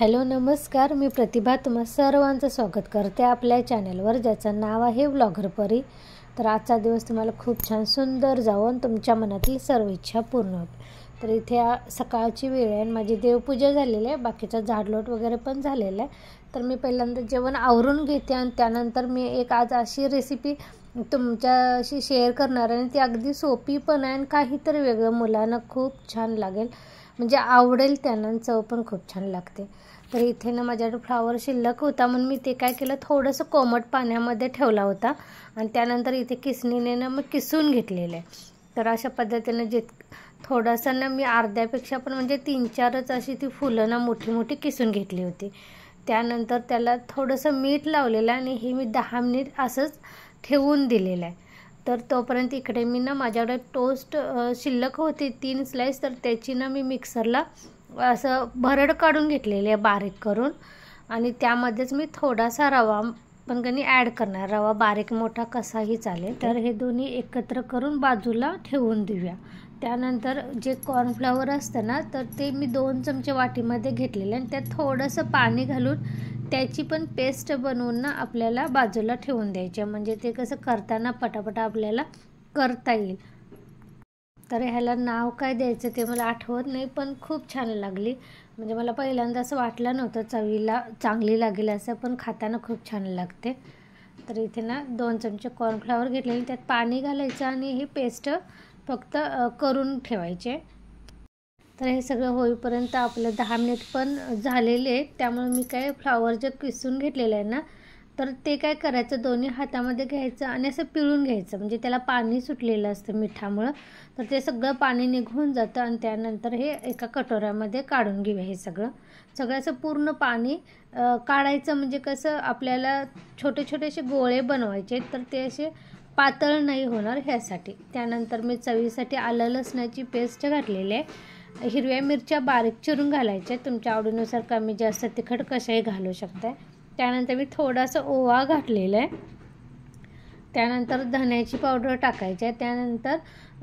hello नमस्कार मी प्रतिभा तुम्हा सर्वांचं स्वागत करते आपल्या चॅनलवर ज्याचं नाव आहे व्लॉगरपरी तर आजचा दिवस तुम्हाला खूप छान सुंदर जाऊन तुमच्या मनातील सर्व इच्छा पूर्ण होत तर इथे सकाळची वेळ आहे माझी देवपूजा झालेली आहे बाकीचा झाडलोट वगैरे पण झालेला आहे तर मी पहिल्यांदा जेवण आवरून घेते आणि त्यानंतर मी एक आज अशी रेसिपी तुमच्याशी शेअर करणार आणि ती अगदी सोपी पण आहे आणि काहीतरी वेगळं मुलांना खूप छान लागेल म्हणजे आवडेल त्यांना चव पण खूप छान लागते तर इथे ना माझ्याकडे फ्लावर शिल्लक होता म्हणून मी ते काय केलं थोडंसं कोमट पाण्यामध्ये ठेवला होता आणि त्यानंतर इथे किसणीने ना मग किसून घेतलेलं आहे तर अशा पद्धतीनं जित थोडासा ना मी अर्ध्यापेक्षा पण म्हणजे तीन चारच अशी ती फुलं ना मोठी मोठी किसून घेतली होती त्यानंतर त्याला थोडंसं मीठ लावलेलं आणि हे मी दहा मिनिट असंच ठेवून दिलेलं आहे तर तोपर्यंत इकडे मी ना माझ्याकडे टोस्ट शिल्लक होती तीन स्लाईस तर त्याची ना मी मिक्सरला असं भरड काढून घेतलेली आहे बारीक करून आणि त्यामध्येच मी थोडासा रवा पण कधी ॲड करणार रवा बारीक मोठा कसाही चालेल तर हे दोन्ही एकत्र करून बाजूला ठेवून देऊया त्यानंतर जे कॉर्नफ्लावर असतं ना तर ते मी दोन चमचे वाटीमध्ये घेतलेले आणि त्यात थोडंसं पाणी घालून त्याची पण पेस्ट बनवून ना आपल्याला बाजूला ठेवून द्यायचे म्हणजे ते कसं करताना पटापटा आपल्याला करता येईल तर ह्याला नाव काय द्यायचं ते मला आठवत नाही पण खूप छान लागली म्हणजे मला पहिल्यांदा असं वाटलं नव्हतं चवीला चांगली लागेल असं पण खाताना खूप छान लागते तर इथे ना दोन चमचे कॉर्नफ्लावर घेतलेले त्यात पाणी घालायचं आणि ही पेस्ट फक्त करून ठेवायचे तर हे सगळं होईपर्यंत आपलं दहा मिनिट पण झालेले आहेत त्यामुळे मी काय फ्लावर जे किसून घेतलेलं आहे ना तर ते काय करायचं दोन्ही हातामध्ये घ्यायचं आणि असं पिळून घ्यायचं म्हणजे त्याला पाणी सुटलेलं असतं मिठामुळं तर ते सगळं पाणी निघून जातं आणि त्यानंतर हे एका कटोऱ्यामध्ये काढून घेऊया हे सगळं सगळं असं पूर्ण पाणी काढायचं म्हणजे कसं आपल्याला छोटे छोटे असे गोळे बनवायचे तर ते असे पातळ नाही होणार ह्यासाठी त्यानंतर मी चवीसाठी आलं लसणाची पेस्ट घातलेली आहे हिरव्या मिरच्या बारीक चिरून घालायच्या तुमच्या आवडीनुसार कमी जास्त तिखट कशाही घालू शकताय त्यानंतर मी थोडासा ओवा घातलेला आहे त्यानंतर धन्याची पावडर टाकायची आहे त्यानंतर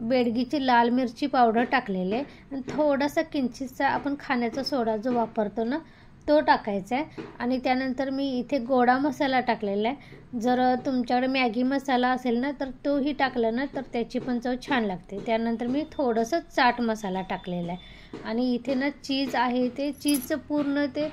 बेडगीची लाल मिरची पावडर टाकलेली आहे आणि थोडासा किंचितचा आपण खाण्याचा सोडा जो वापरतो ना तो टाकायचा आहे आणि त्यानंतर मी इथे गोडा मसाला टाकलेला आहे जर तुमच्याकडे मॅगी मसाला असेल ना तर तोही टाकला ना तर त्याची पण चव छान लागते त्यानंतर मी थोडंसं चाट मसाला टाकलेला आहे आणि इथे ना चीज आहे ते चीजचं पूर्ण ते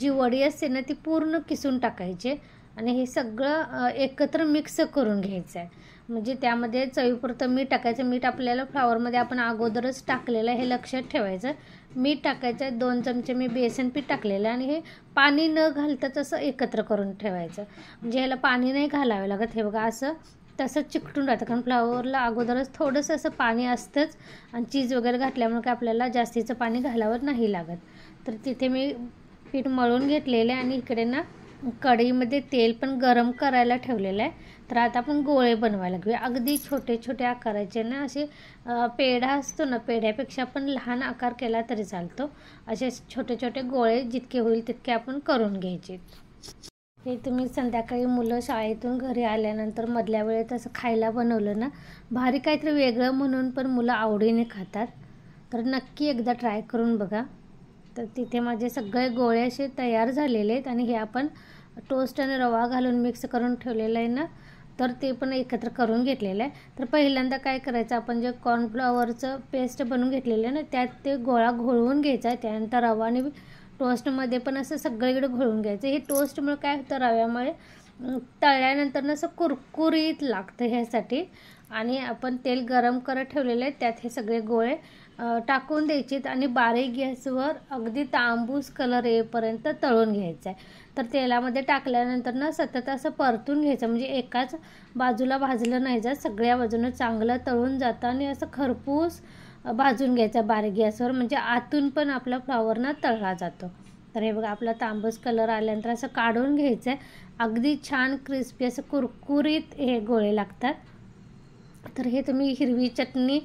जी वडी असते ना ती पूर्ण किसून टाकायची आणि हे सगळं एकत्र मिक्स करून घ्यायचं आहे म्हणजे त्यामध्ये चवीपुरतं मीठ टाकायचं मीठ आपल्याला फ्लावरमध्ये आपण अगोदरच टाकलेलं हे लक्षात ठेवायचं मीठ टाकायचं दोन चमचे मी बेसन पीठ टाकलेलं आणि हे पाणी न घालता तसं एकत्र करून ठेवायचं म्हणजे ह्याला पाणी नाही घालावं लागत हे बघा असं तसं चिकटून राहतं कारण फ्लावरला अगोदरच थोडंसं असं पाणी असतंच आणि चीज वगैरे घातल्यामुळे काय आपल्याला जास्तीचं पाणी घालावं नाही लागत तर तिथे मी पीठ मळून घेतलेले आणि इकडे ना कढईमध्ये तेल पण गरम करायला ठेवलेलं आहे तर आता आपण गोळे बनवायला घेऊया अगदी छोटे छोटे आकाराचे ना असे पेढा असतो ना पेढ्यापेक्षा पण लहान आकार केला तरी चालतो असे छोटे छोटे गोळे जितके होईल तितके आपण करून घ्यायचे हे तुम्ही संध्याकाळी मुलं शाळेतून घरी आल्यानंतर मधल्या वेळेत असं खायला बनवलं ना भारी काहीतरी वेगळं म्हणून पण मुलं आवडीने खातात तर नक्की एकदा ट्राय करून बघा तर तिथे माझे सगळे गोळे असे तयार झालेले आहेत आणि हे आपण टोस्ट आणि रवा घालून मिक्स करून ठेवलेलं आहे ना तर ते पण एकत्र करून घेतलेलं आहे तर पहिल्यांदा काय करायचं आपण जे कॉर्नफ्लॉवरचं पेस्ट बनवून घेतलेलं आहे ना त्यात ते गोळा घोळवून घ्यायचा आहे त्यानंतर रवा आणि टोस्टमध्ये पण असं सगळीकडे घोळून घ्यायचं हे टोस्टमुळे काय होतं रव्यामुळे तळल्यानंतर असं कुरकुरीत लागतं ह्यासाठी आणि आपण तेल गरम करत ठेवलेलं आहे त्यात हे सगळे गोळे टाकून द्यायची आणि बारीक गॅसवर अगदी तांबूस कलर येईपर्यंत तळून घ्यायचं आहे तर तेलामध्ये टाकल्यानंतर ना सतत असं परतून घ्यायचं म्हणजे एकाच बाजूला भाजलं नाही जात सगळ्या बाजूनं चांगलं तळून जातं आणि असं खरपूस भाजून घ्यायचा बारीक गॅसवर म्हणजे आतून पण आपला फ्लॉवर ना तळला जातो तर हे बघा आपला तांबूस कलर आल्यानंतर असं काढून घ्यायचं आहे अगदी छान क्रिस्पी असं कुरकुरीत हे गोळे लागतात तर हे तुम्ही हिरवी चटणी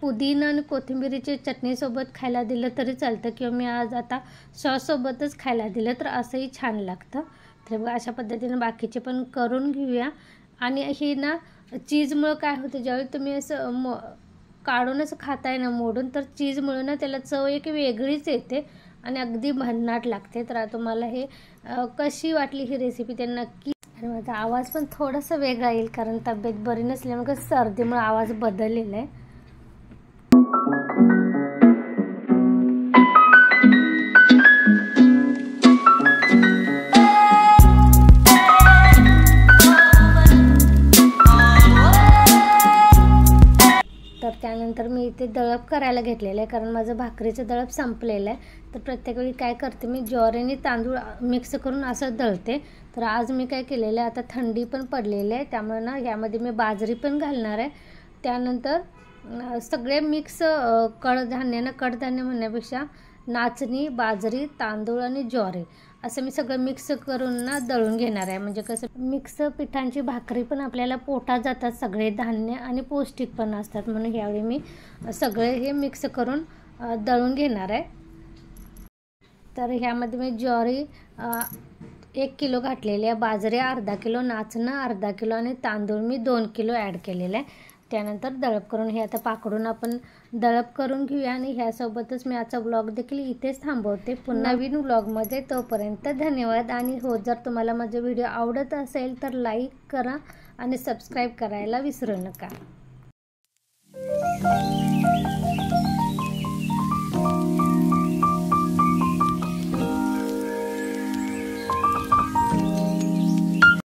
पुदिना आणि कोथिंबिरीची चटणीसोबत खायला दिलं तरी चालतं किंवा मी आज आता सॉससोबतच खायला दिलं तर असंही छान लागतं तर अशा पद्धतीनं बाकीचे पण करून घेऊया आणि हे ना चीजमुळं काय होतं ज्यावेळी तुम्ही असं म काढूनच खाताय ना मोडून तर चीजमुळं ना त्याला चव एक वेगळीच येते आणि अगदी भन्नाट लागते तर तुम्हाला हे कशी वाटली ही रेसिपी ते नक्की आणि माझा आवाज पण थोडासा वेगळा येईल कारण तब्येत बरी नसल्यामुळे सर्दीमुळे आवाज बदललेला आहे ते दळप करायला घेतलेलं आहे कारण माझं भाकरीचं दळप संपलेलं आहे तर प्रत्येक वेळी काय करते मी ज्वारीने तांदूळ मिक्स करून असं दळते तर आज मी काय केलेलं आहे आता थंडी पण पडलेली आहे त्यामुळे ना यामध्ये मी बाजरी पण घालणार आहे त्यानंतर सगळे मिक्स कडधान्यानं कडधान्य म्हणण्यापेक्षा नाचणी बाजरी तांदूळ आणि ज्वारी असं मी सगळं मिक्स करून ना दळून घेणार आहे म्हणजे कसं मिक्स पिठांची भाकरी पण आपल्याला पोटात जातात सगळे धान्य आणि पौष्टिक पण असतात म्हणून यावेळी मी सगळे हे मिक्स करून दळून घेणार आहे तर ह्यामध्ये मी ज्वारी एक किलो घातलेली आहे बाजरी अर्धा किलो नाचणं अर्धा किलो आणि तांदूळ मी दोन किलो ॲड केलेलं आहे त्यानंतर दळप करून हे आता पाकडून आपण दळप करून घेऊया आणि ह्यासोबतच मी आजचा ब्लॉग देखील इथेच थांबवते पुन्हा नवीन ब्लॉगमध्ये तोपर्यंत धन्यवाद आणि हो जर तुम्हाला माझे व्हिडिओ आवडत असेल तर लाईक करा आणि सबस्क्राईब करायला विसरू नका